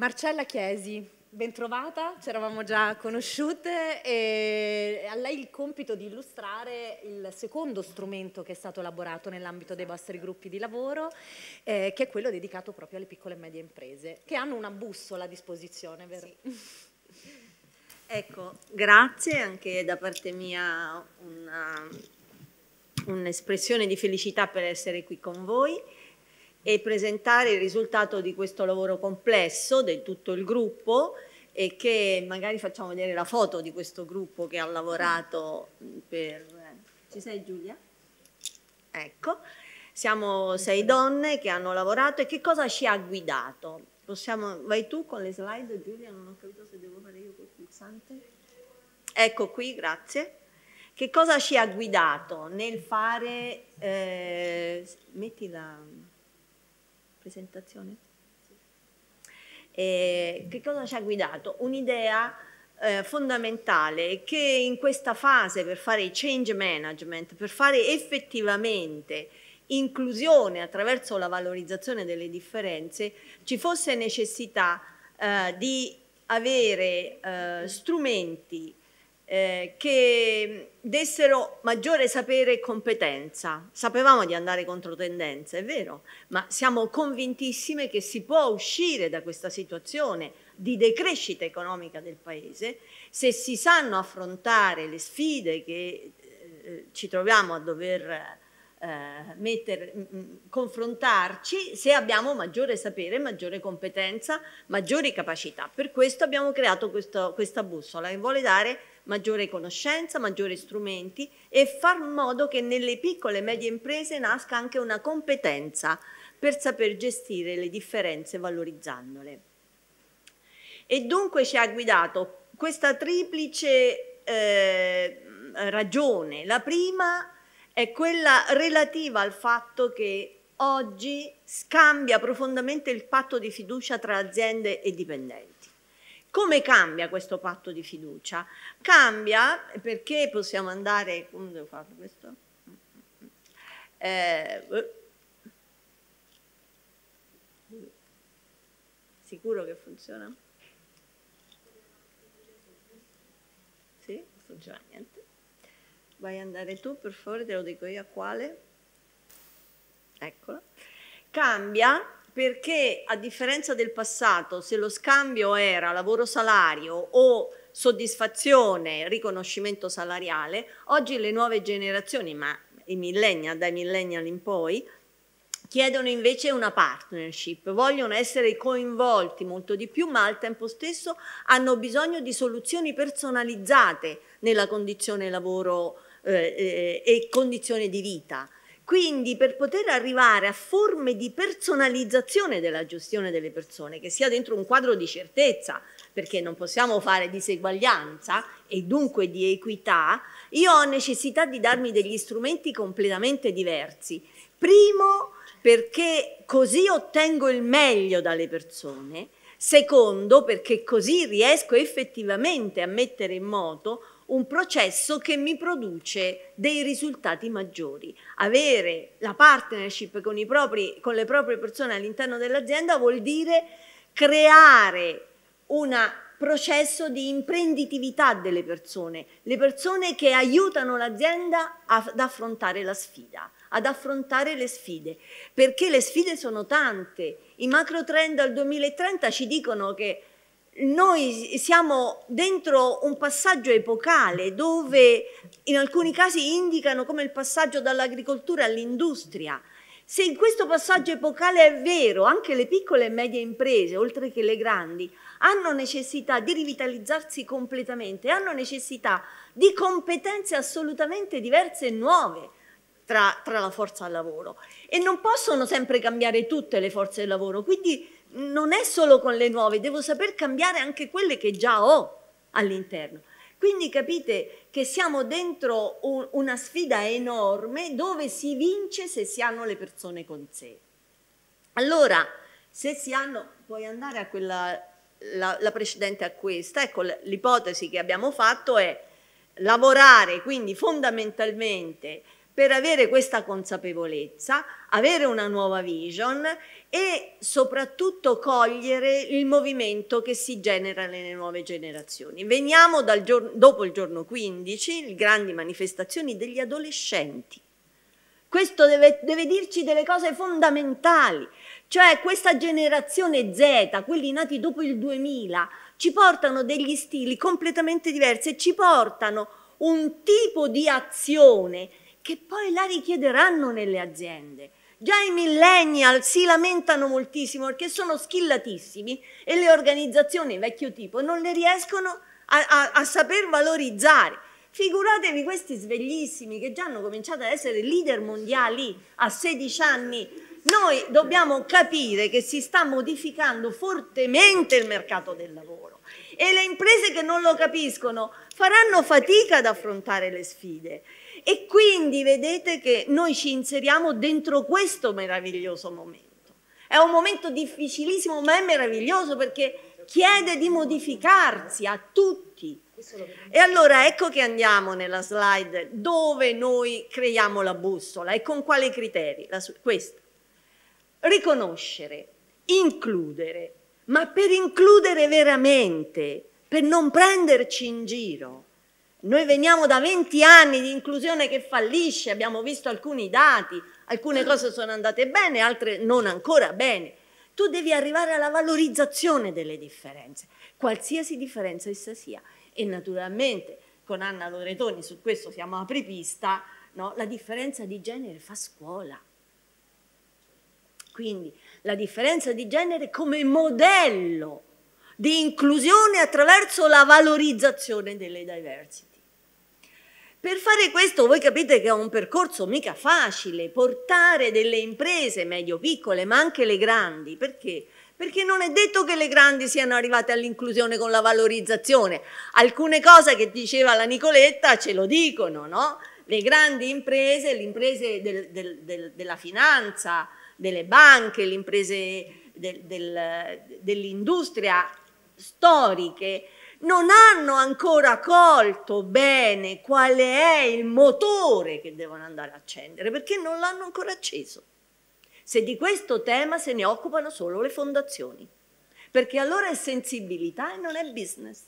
Marcella Chiesi, bentrovata, ci eravamo già conosciute e a lei il compito di illustrare il secondo strumento che è stato elaborato nell'ambito dei vostri gruppi di lavoro, eh, che è quello dedicato proprio alle piccole e medie imprese, che hanno una bussola a disposizione, vero? Sì. Ecco, grazie anche da parte mia un'espressione di felicità per essere qui con voi e presentare il risultato di questo lavoro complesso di tutto il gruppo e che magari facciamo vedere la foto di questo gruppo che ha lavorato per... Ci sei Giulia? Ecco, siamo sei donne che hanno lavorato e che cosa ci ha guidato? Possiamo... Vai tu con le slide Giulia, non ho capito se devo fare io col pulsante. Ecco qui, grazie. Che cosa ci ha guidato nel fare... Eh... Metti la presentazione. E eh, che cosa ci ha guidato? Un'idea eh, fondamentale che in questa fase per fare change management, per fare effettivamente inclusione attraverso la valorizzazione delle differenze, ci fosse necessità eh, di avere eh, strumenti eh, che dessero maggiore sapere e competenza. Sapevamo di andare contro tendenza, è vero, ma siamo convintissime che si può uscire da questa situazione di decrescita economica del Paese se si sanno affrontare le sfide che eh, eh ci troviamo a dover eh, metter, mh, confrontarci se abbiamo maggiore sapere, maggiore competenza, maggiori capacità. Per questo abbiamo creato questo, questa bussola che vuole dare maggiore conoscenza, maggiori strumenti e far modo che nelle piccole e medie imprese nasca anche una competenza per saper gestire le differenze valorizzandole. E dunque ci ha guidato questa triplice eh, ragione. La prima è quella relativa al fatto che oggi scambia profondamente il patto di fiducia tra aziende e dipendenti. Come cambia questo patto di fiducia? Cambia perché possiamo andare... Come devo fare questo? Eh, sicuro che funziona? Sì, non funziona niente. Vai a andare tu, per favore, te lo dico io a quale. Eccolo. Cambia perché a differenza del passato, se lo scambio era lavoro-salario o soddisfazione, riconoscimento salariale, oggi le nuove generazioni, ma i millennial, dai millennial in poi, chiedono invece una partnership, vogliono essere coinvolti molto di più, ma al tempo stesso hanno bisogno di soluzioni personalizzate nella condizione lavoro eh, eh e condizione di vita. Quindi per poter arrivare a forme di personalizzazione della gestione delle persone, che sia dentro un quadro di certezza, perché non possiamo fare diseguaglianza e dunque di equità, io ho necessità di darmi degli strumenti completamente diversi. Primo, perché così ottengo il meglio dalle persone. Secondo, perché così riesco effettivamente a mettere in moto un processo che mi produce dei risultati maggiori. Avere la partnership con, propri, con le proprie persone all'interno dell'azienda vuol dire creare un processo di imprenditività delle persone, le persone che aiutano l'azienda ad affrontare la sfida ad affrontare le sfide, perché le sfide sono tante. I macro trend al 2030 ci dicono che noi siamo dentro un passaggio epocale dove in alcuni casi indicano come il passaggio dall'agricoltura all'industria. Se in questo passaggio epocale è vero, anche le piccole e medie imprese, oltre che le grandi, hanno necessità di rivitalizzarsi completamente, hanno necessità di competenze assolutamente diverse e nuove. Tra, tra la forza al lavoro e non possono sempre cambiare tutte le forze del lavoro, quindi non è solo con le nuove, devo saper cambiare anche quelle che già ho all'interno. Quindi capite che siamo dentro un, una sfida enorme dove si vince se si hanno le persone con sé. Allora, se si hanno, puoi andare a quella, la, la precedente a questa, ecco l'ipotesi che abbiamo fatto è lavorare quindi fondamentalmente per avere questa consapevolezza, avere una nuova vision e soprattutto cogliere il movimento che si genera nelle nuove generazioni. Veniamo giorno, dopo il giorno 15, le grandi manifestazioni degli adolescenti. Questo deve, deve dirci delle cose fondamentali, cioè questa generazione Z, quelli nati dopo il 2000, ci portano degli stili completamente diversi e ci portano un tipo di azione che poi la richiederanno nelle aziende. Già i millennial si lamentano moltissimo perché sono schillatissimi e le organizzazioni vecchio tipo non le riescono a, a, a saper valorizzare. Figuratevi questi sveglissimi che già hanno cominciato ad essere leader mondiali a 16 anni. Noi dobbiamo capire che si sta modificando fortemente il mercato del lavoro e le imprese che non lo capiscono faranno fatica ad affrontare le sfide e quindi vedete che noi ci inseriamo dentro questo meraviglioso momento. È un momento difficilissimo, ma è meraviglioso perché chiede di modificarsi a tutti. E allora ecco che andiamo nella slide dove noi creiamo la bussola e con quali criteri? Questo. Riconoscere, includere, ma per includere veramente, per non prenderci in giro. Noi veniamo da 20 anni di inclusione che fallisce, abbiamo visto alcuni dati, alcune cose sono andate bene, altre non ancora bene. Tu devi arrivare alla valorizzazione delle differenze, qualsiasi differenza essa sia. E naturalmente con Anna Loretoni, su questo siamo apripista, no? la differenza di genere fa scuola. Quindi la differenza di genere come modello di inclusione attraverso la valorizzazione delle diversità. Per fare questo voi capite che è un percorso mica facile, portare delle imprese medio-piccole, ma anche le grandi, perché? Perché non è detto che le grandi siano arrivate all'inclusione con la valorizzazione. Alcune cose che diceva la Nicoletta ce lo dicono, no? Le grandi imprese, le imprese del, del, del, della finanza, delle banche, le imprese dell'industria storiche, non hanno ancora colto bene qual è il motore che devono andare a accendere, perché non l'hanno ancora acceso. Se di questo tema se ne occupano solo le fondazioni, perché allora è sensibilità e non è business.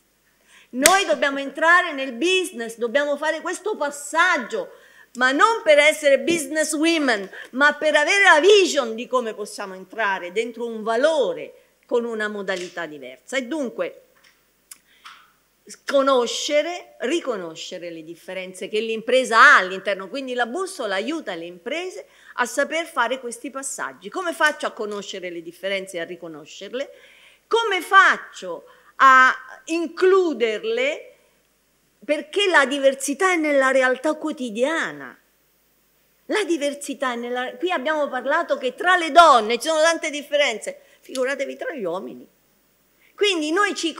Noi dobbiamo entrare nel business, dobbiamo fare questo passaggio, ma non per essere business women, ma per avere la vision di come possiamo entrare dentro un valore con una modalità diversa. E dunque conoscere, riconoscere le differenze che l'impresa ha all'interno, quindi la bussola aiuta le imprese a saper fare questi passaggi. Come faccio a conoscere le differenze e a riconoscerle? Come faccio a includerle? Perché la diversità è nella realtà quotidiana. La diversità è nella... Qui abbiamo parlato che tra le donne ci sono tante differenze, figuratevi tra gli uomini. Quindi noi ci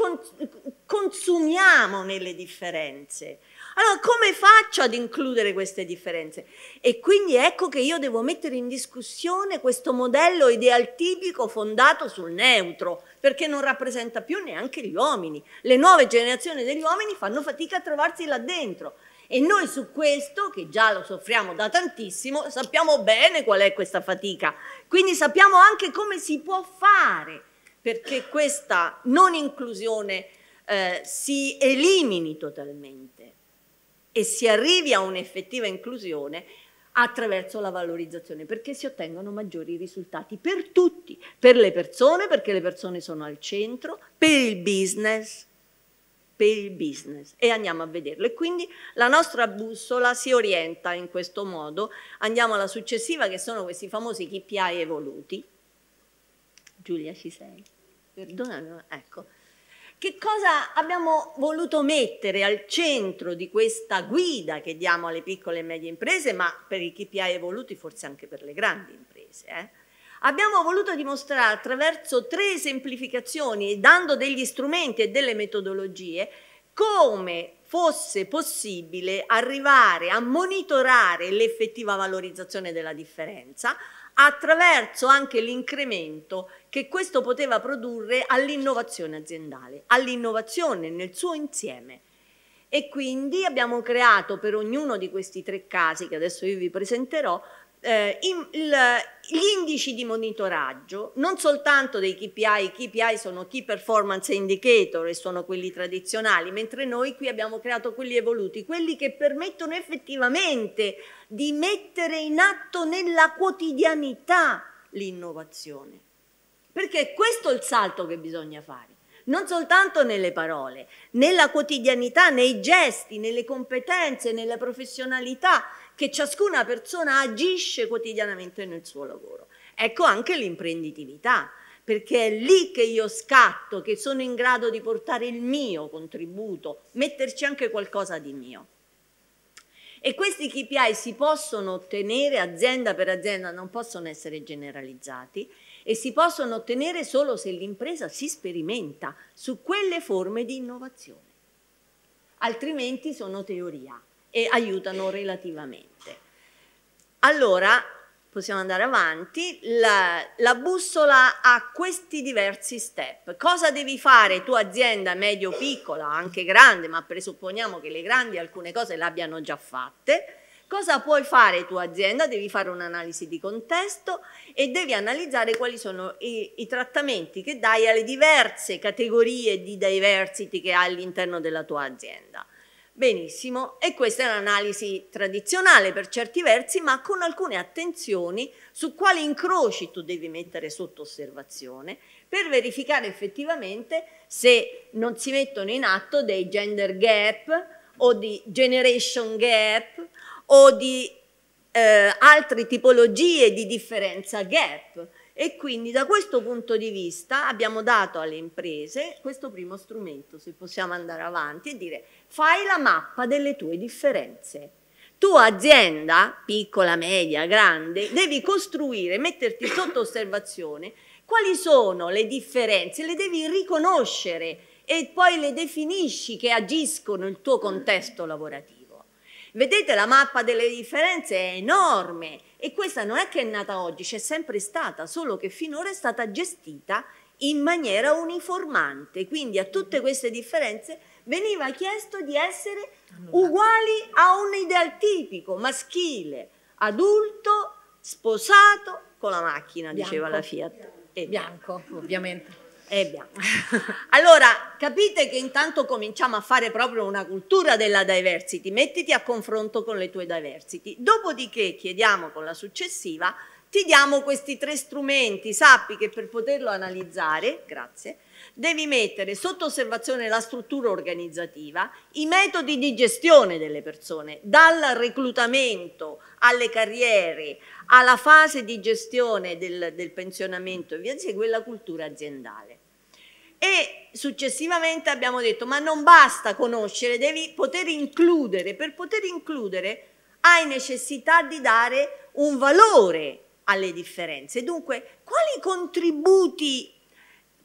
consumiamo nelle differenze. Allora come faccio ad includere queste differenze? E quindi ecco che io devo mettere in discussione questo modello idealtipico fondato sul neutro, perché non rappresenta più neanche gli uomini. Le nuove generazioni degli uomini fanno fatica a trovarsi là dentro. E noi su questo, che già lo soffriamo da tantissimo, sappiamo bene qual è questa fatica. Quindi sappiamo anche come si può fare perché questa non inclusione eh, si elimini totalmente e si arrivi a un'effettiva inclusione attraverso la valorizzazione, perché si ottengono maggiori risultati per tutti, per le persone, perché le persone sono al centro, per il business, per il business e andiamo a vederlo. E quindi la nostra bussola si orienta in questo modo. Andiamo alla successiva che sono questi famosi KPI evoluti. Giulia ci sei? Perdonami, ecco. Che cosa abbiamo voluto mettere al centro di questa guida che diamo alle piccole e medie imprese, ma per i KPI evoluti forse anche per le grandi imprese? Eh? Abbiamo voluto dimostrare attraverso tre semplificazioni, dando degli strumenti e delle metodologie, come fosse possibile arrivare a monitorare l'effettiva valorizzazione della differenza attraverso anche l'incremento che questo poteva produrre all'innovazione aziendale, all'innovazione nel suo insieme. E quindi abbiamo creato per ognuno di questi tre casi, che adesso io vi presenterò, eh, in, il, gli indici di monitoraggio, non soltanto dei KPI, i KPI sono Key Performance Indicator e sono quelli tradizionali, mentre noi qui abbiamo creato quelli evoluti, quelli che permettono effettivamente di mettere in atto nella quotidianità l'innovazione. Perché questo è il salto che bisogna fare, non soltanto nelle parole, nella quotidianità, nei gesti, nelle competenze, nella professionalità che ciascuna persona agisce quotidianamente nel suo lavoro. Ecco anche l'imprenditività, perché è lì che io scatto, che sono in grado di portare il mio contributo, metterci anche qualcosa di mio. E questi KPI si possono ottenere azienda per azienda, non possono essere generalizzati e si possono ottenere solo se l'impresa si sperimenta su quelle forme di innovazione. Altrimenti sono teoria e aiutano relativamente. Allora, possiamo andare avanti, la, la, bussola ha questi diversi step. Cosa devi fare tua azienda medio-piccola, anche grande, ma presupponiamo che le grandi alcune cose le abbiano già fatte? Cosa puoi fare tua azienda? Devi fare un'analisi di contesto e devi analizzare quali sono i, i trattamenti che dai alle diverse categorie di diversity che hai all'interno della tua azienda. Benissimo, e questa è un'analisi tradizionale per certi versi, ma con alcune attenzioni su quali incroci tu devi mettere sotto osservazione per verificare effettivamente se non si mettono in atto dei gender gap o di generation gap o di eh, altre tipologie di differenza gap. E quindi da questo punto di vista abbiamo dato alle imprese questo primo strumento, se possiamo andare avanti e dire fai la mappa delle tue differenze. Tu azienda, piccola, media, grande, devi costruire, metterti sotto osservazione quali sono le differenze, le devi riconoscere e poi le definisci che agiscono il tuo contesto lavorativo. Vedete la mappa delle differenze è enorme e questa non è che è nata oggi, c'è sempre stata, solo che finora è stata gestita in maniera uniformante, quindi a tutte queste differenze veniva chiesto di essere uguali a un ideal tipico, maschile, adulto, sposato, con la macchina, bianco. diceva la Fiat. E bianco, ovviamente. E bianco. Allora, capite che intanto cominciamo a fare proprio una cultura della diversity, mettiti a confronto con le tue diversity. Dopodiché chiediamo con la successiva, ti diamo questi tre strumenti, sappi che per poterlo analizzare, grazie, devi mettere sotto osservazione la struttura organizzativa, i metodi di gestione delle persone, dal reclutamento alle carriere, alla fase di gestione del, del pensionamento e via di seguito, la cultura aziendale. E successivamente abbiamo detto, ma non basta conoscere, devi poter includere, per poter includere hai necessità di dare un valore alle differenze. Dunque, quali contributi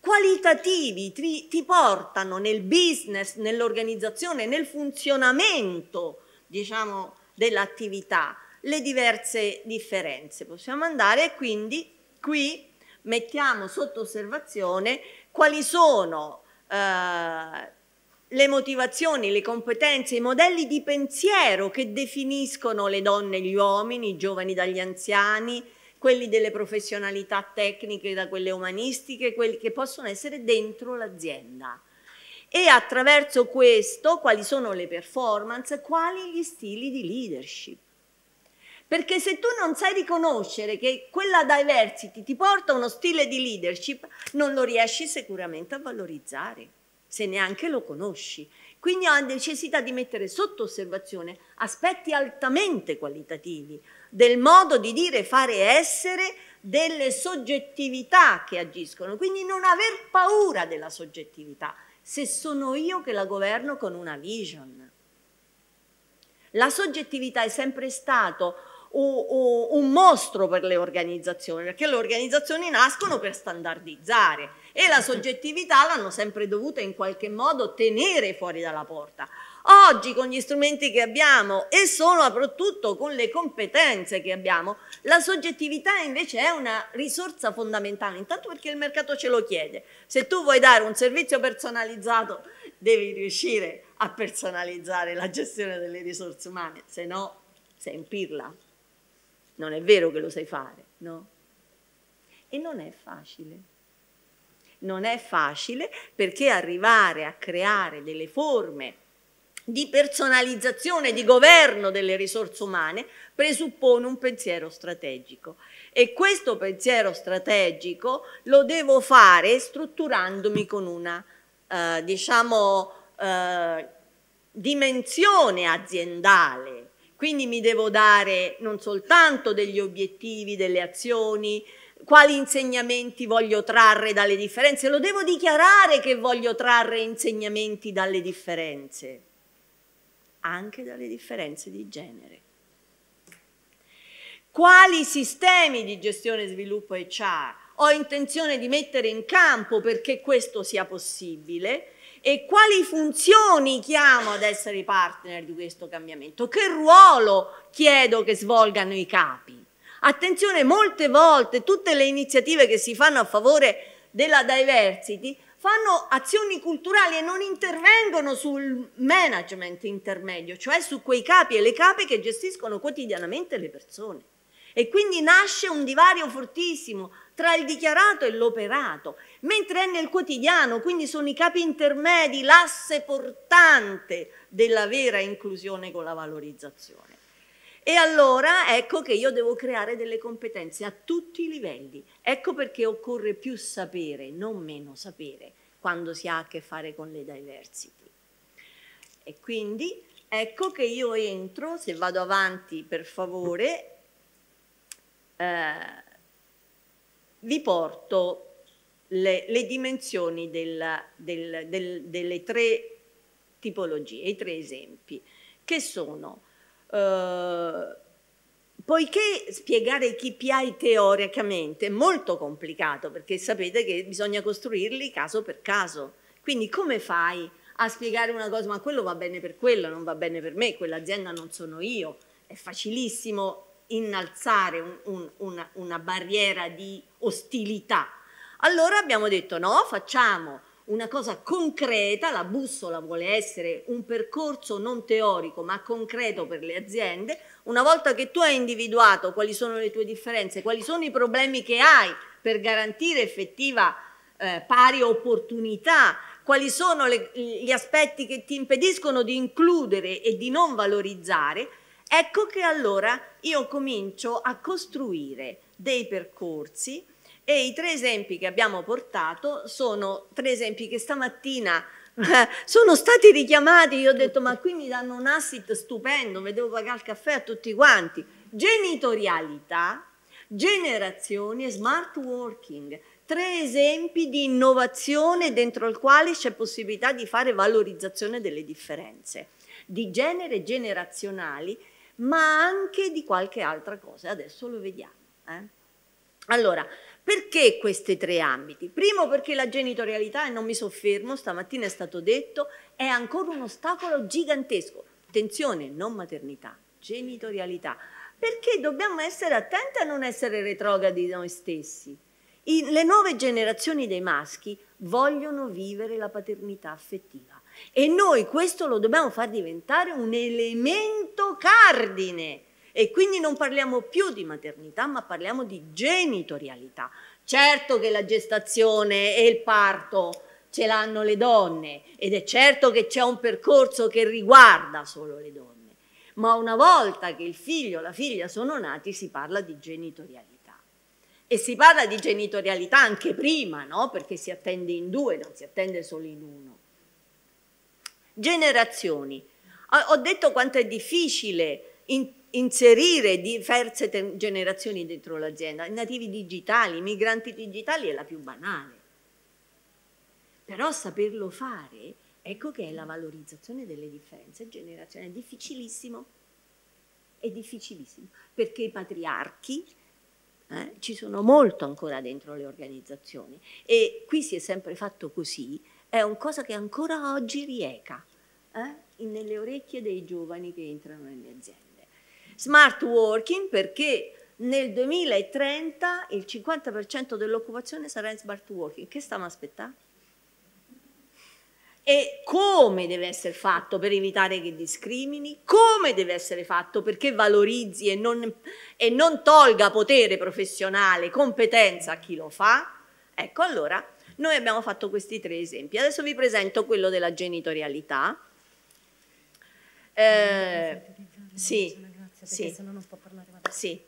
qualitativi ti, ti portano nel business, nell'organizzazione, nel funzionamento, diciamo, dell'attività, le diverse differenze. Possiamo andare e quindi qui mettiamo sotto osservazione quali sono eh, le motivazioni, le competenze, i modelli di pensiero che definiscono le donne e gli uomini, i giovani dagli anziani, quelli delle professionalità tecniche da quelle umanistiche, quelli che possono essere dentro l'azienda. E attraverso questo quali sono le performance, quali gli stili di leadership. Perché se tu non sai riconoscere che quella diversity ti porta uno stile di leadership, non lo riesci sicuramente a valorizzare, se neanche lo conosci. Quindi ho necessità di mettere sotto osservazione aspetti altamente qualitativi, del modo di dire, fare essere delle soggettività che agiscono, quindi non aver paura della soggettività, se sono io che la governo con una vision. La soggettività è sempre stato un mostro per le organizzazioni, perché le organizzazioni nascono per standardizzare e la soggettività l'hanno sempre dovuta in qualche modo tenere fuori dalla porta. Oggi con gli strumenti che abbiamo e soprattutto con le competenze che abbiamo, la soggettività invece è una risorsa fondamentale, intanto perché il mercato ce lo chiede. Se tu vuoi dare un servizio personalizzato devi riuscire a personalizzare la gestione delle risorse umane, se no sei in pirla. Non è vero che lo sai fare, no? E non è facile. Non è facile perché arrivare a creare delle forme di personalizzazione, di governo delle risorse umane, presuppone un pensiero strategico. E questo pensiero strategico lo devo fare strutturandomi con una, eh, diciamo, eh, dimensione aziendale. Quindi mi devo dare non soltanto degli obiettivi, delle azioni, quali insegnamenti voglio trarre dalle differenze, lo devo dichiarare che voglio trarre insegnamenti dalle differenze anche dalle differenze di genere. Quali sistemi di gestione, sviluppo e HR ho intenzione di mettere in campo perché questo sia possibile? e quali funzioni chiamo ad essere partner di questo cambiamento, che ruolo chiedo che svolgano i capi. Attenzione, molte volte tutte le iniziative che si fanno a favore della diversity fanno azioni culturali e non intervengono sul management intermedio, cioè su quei capi e le cape che gestiscono quotidianamente le persone. E quindi nasce un divario fortissimo tra il dichiarato e l'operato, mentre è nel quotidiano, quindi sono i capi intermedi l'asse portante della vera inclusione con la valorizzazione. E allora ecco che io devo creare delle competenze a tutti i livelli. Ecco perché occorre più sapere, non meno sapere, quando si ha a che fare con le diversity. E quindi ecco che io entro, se vado avanti per favore, eh, vi porto le, le dimensioni del, del, del, delle tre tipologie, i tre esempi, che sono eh, poiché spiegare i KPI teoricamente è molto complicato, perché sapete che bisogna costruirli caso per caso. Quindi come fai a spiegare una cosa, ma quello va bene per quello, non va bene per me, quell'azienda non sono io. È facilissimo innalzare un, un, una, una barriera di ostilità. Allora abbiamo detto no, facciamo una cosa concreta, la bussola vuole essere un percorso non teorico ma concreto per le aziende, una volta che tu hai individuato quali sono le tue differenze, quali sono i problemi che hai per garantire effettiva eh, pari opportunità, quali sono le, gli aspetti che ti impediscono di includere e di non valorizzare, ecco che allora io comincio a costruire dei percorsi e i tre esempi che abbiamo portato sono tre esempi che stamattina sono stati richiamati, io ho detto ma qui mi danno un asset stupendo, mi devo pagare il caffè a tutti quanti. Genitorialità, generazioni e smart working, tre esempi di innovazione dentro il quale c'è possibilità di fare valorizzazione delle differenze di genere generazionali, ma anche di qualche altra cosa. Adesso lo vediamo. Eh? Allora, perché questi tre ambiti? Primo perché la genitorialità, e non mi soffermo, stamattina è stato detto, è ancora un ostacolo gigantesco. Attenzione, non maternità, genitorialità. Perché dobbiamo essere attenti a non essere retrogradi di noi stessi. I, le nuove generazioni dei maschi vogliono vivere la paternità affettiva e noi questo lo dobbiamo far diventare un elemento cardine e quindi non parliamo più di maternità, ma parliamo di genitorialità. Certo che la gestazione e il parto ce l'hanno le donne ed è certo che c'è un percorso che riguarda solo le donne, ma una volta che il figlio o la figlia sono nati si parla di genitorialità. E si parla di genitorialità anche prima, no? Perché si attende in due, non si attende solo in uno. Generazioni. Ho detto quanto è difficile in inserire diverse generazioni dentro l'azienda. I nativi digitali, i migranti digitali è la più banale. Però saperlo fare, ecco che è la valorizzazione delle differenze generazionali. È difficilissimo, è difficilissimo, perché i patriarchi eh, ci sono molto ancora dentro le organizzazioni e qui si è sempre fatto così, è un cosa che ancora oggi rieca eh, nelle orecchie dei giovani che entrano nelle aziende. Smart working perché nel 2030 il 50% dell'occupazione sarà in smart working. Che stiamo aspettando? E come deve essere fatto per evitare che discrimini? Come deve essere fatto perché valorizzi e non, e non tolga potere professionale, competenza a chi lo fa? Ecco, allora, noi abbiamo fatto questi tre esempi. Adesso vi presento quello della genitorialità. Eh, sì. Sapete sì. se no non può parlare madre. Sì.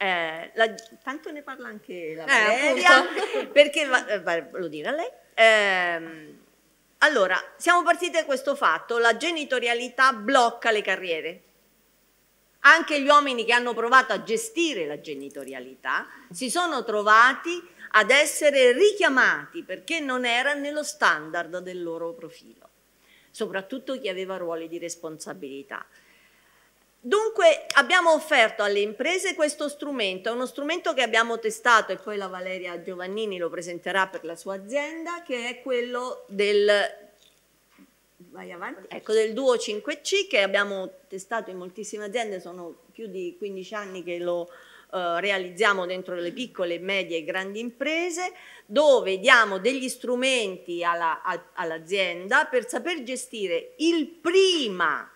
Eh, la, tanto ne parla anche la eh, Valeria, eh, perché va, lo dirà lei. Eh, allora, siamo partiti da questo fatto, la genitorialità blocca le carriere. Anche gli uomini che hanno provato a gestire la genitorialità si sono trovati ad essere richiamati perché non era nello standard del loro profilo, soprattutto chi aveva ruoli di responsabilità. Dunque abbiamo offerto alle imprese questo strumento, è uno strumento che abbiamo testato e poi la Valeria Giovannini lo presenterà per la sua azienda, che è quello del, avanti, ecco, del Duo 5C che abbiamo testato in moltissime aziende, sono più di 15 anni che lo eh, realizziamo dentro le piccole, medie e grandi imprese, dove diamo degli strumenti all'azienda per saper gestire il prima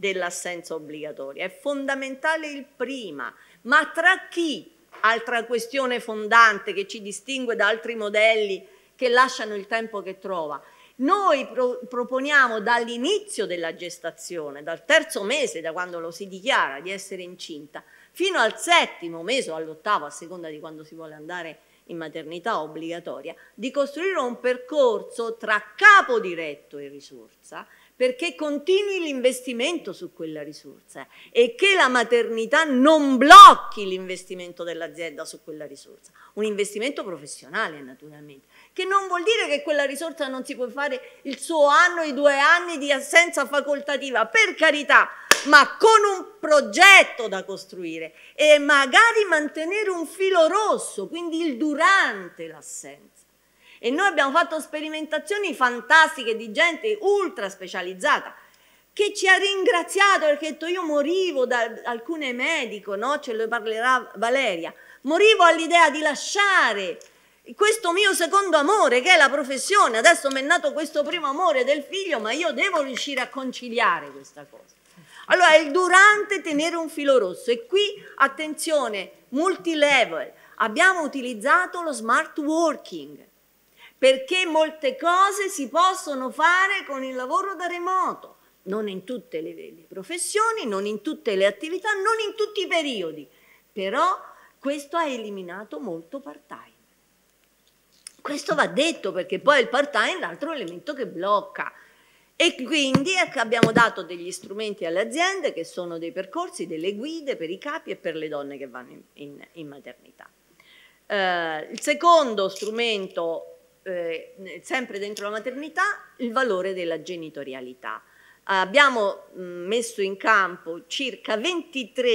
dell'assenza obbligatoria. È fondamentale il prima, ma tra chi? Altra questione fondante che ci distingue da altri modelli che lasciano il tempo che trova. Noi pro proponiamo dall'inizio della gestazione, dal terzo mese, da quando lo si dichiara di essere incinta, fino al settimo mese o all'ottavo, a seconda di quando si vuole andare in maternità obbligatoria, di costruire un percorso tra capo diretto e risorsa perché continui l'investimento su quella risorsa e che la maternità non blocchi l'investimento dell'azienda su quella risorsa. Un investimento professionale naturalmente, che non vuol dire che quella risorsa non si può fare il suo anno, i due anni di assenza facoltativa, per carità, ma con un progetto da costruire e magari mantenere un filo rosso, quindi il durante l'assenza. E noi abbiamo fatto sperimentazioni fantastiche di gente ultra specializzata che ci ha ringraziato perché ha detto io morivo da alcune medico, no? ce lo parlerà Valeria, morivo all'idea di lasciare questo mio secondo amore che è la professione, adesso mi è nato questo primo amore del figlio, ma io devo riuscire a conciliare questa cosa. Allora, il durante tenere un filo rosso e qui, attenzione, multilevel, abbiamo utilizzato lo smart working, perché molte cose si possono fare con il lavoro da remoto, non in tutte le, le professioni, non in tutte le attività, non in tutti i periodi, però questo ha eliminato molto part-time. Questo va detto perché poi il part-time è l'altro elemento che blocca. E quindi ecco, abbiamo dato degli strumenti alle aziende che sono dei percorsi, delle guide per i capi e per le donne che vanno in, in, in maternità. Eh, il secondo strumento eh, sempre dentro la maternità, il valore della genitorialità. Abbiamo mm, messo in campo circa 23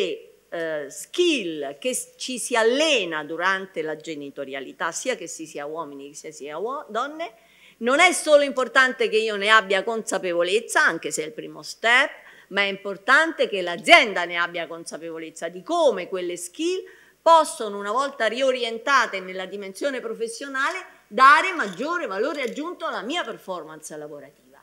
eh, skill che ci si allena durante la genitorialità, sia che si sia uomini che si sia donne. Non è solo importante che io ne abbia consapevolezza, anche se è il primo step, ma è importante che l'azienda ne abbia consapevolezza di come quelle skill possono, una volta riorientate nella dimensione professionale, dare maggiore valore aggiunto alla mia performance lavorativa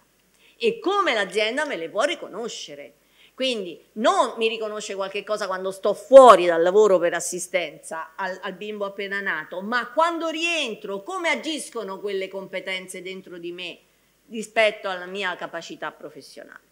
e come l'azienda me le può riconoscere. Quindi non mi riconosce qualche cosa quando sto fuori dal lavoro per assistenza al, al, bimbo appena nato, ma quando rientro come agiscono quelle competenze dentro di me rispetto alla mia capacità professionale.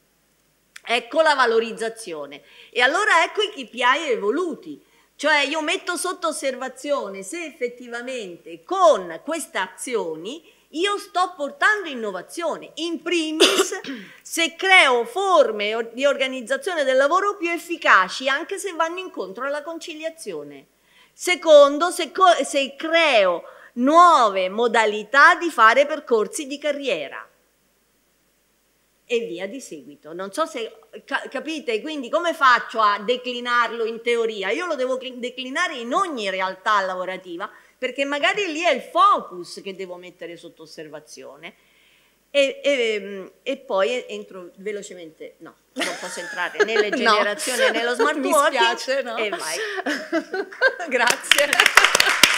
Ecco la valorizzazione. E allora ecco i KPI evoluti cioè io metto sotto osservazione se effettivamente con queste azioni io sto portando innovazione. In primis, se creo forme di organizzazione del lavoro più efficaci, anche se vanno incontro alla conciliazione. Secondo, se, se creo nuove modalità di fare percorsi di carriera e via di seguito. Non so se capite, quindi come faccio a declinarlo in teoria? Io lo devo declinare in ogni realtà lavorativa perché magari lì è il focus che devo mettere sotto osservazione. E, e, e poi entro velocemente, no, non posso entrare nelle generazioni, no. nello smart working. Mi spiace, no? E vai. Grazie.